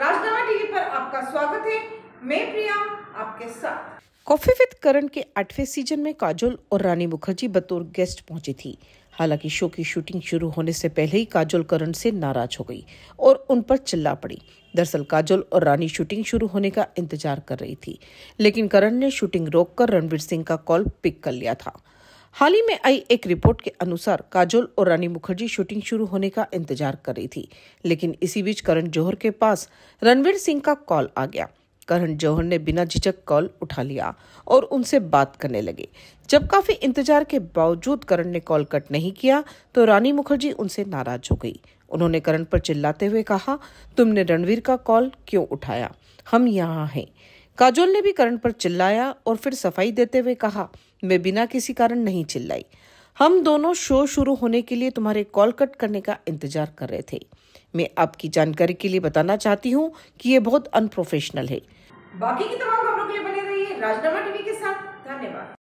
राजधाना TV पर आपका स्वागत है मैं प्रिया आपके साथ कॉफी विद करण के आठवें सीजन में काजोल और रानी मुखर्जी बतौर गेस्ट पहुंची थी हालांकि शो की शूटिंग शुरू होने से पहले ही काजोल करण से नाराज हो गई और उन पर चिल्ला पड़ी दरअसल काजोल और रानी शूटिंग शुरू होने का इंतजार कर रही थी लेकिन करण ने शूटिंग रोककर रणवीर सिंह का कॉल पिक कर लिया था हाल ही में आई एक रिपोर्ट के अनुसार काजोल और रानी मुखर्जी शूटिंग शुरू होने का इंतजार कर रही थी लेकिन इसी बीच करण जौहर के पास रणवीर सिंह का कॉल आ गया करण जौहर ने बिना झिझक कॉल उठा लिया और उनसे बात करने लगे जब काफी इंतजार के बावजूद करण ने कॉल कट नहीं किया तो रानी मुखर्जी उनसे नाराज हो गई उन्होंने करण पर चिल्लाते हुए कहा तुमने रणवीर का कॉल क्यों उठाया हम यहाँ हैं काजोल ने भी करण पर चिल्लाया और फिर सफाई देते हुए कहा मैं बिना किसी कारण नहीं चिल्लाई हम दोनों शो शुरू होने के लिए तुम्हारे कॉल कट करने का इंतजार कर रहे थे मैं आपकी जानकारी के लिए बताना चाहती हूँ कि ये बहुत अनप्रोफेशनल है बाकी की तमाम खबरों के लिए बने रहिए राजनामा टीवी के साथ धन्यवाद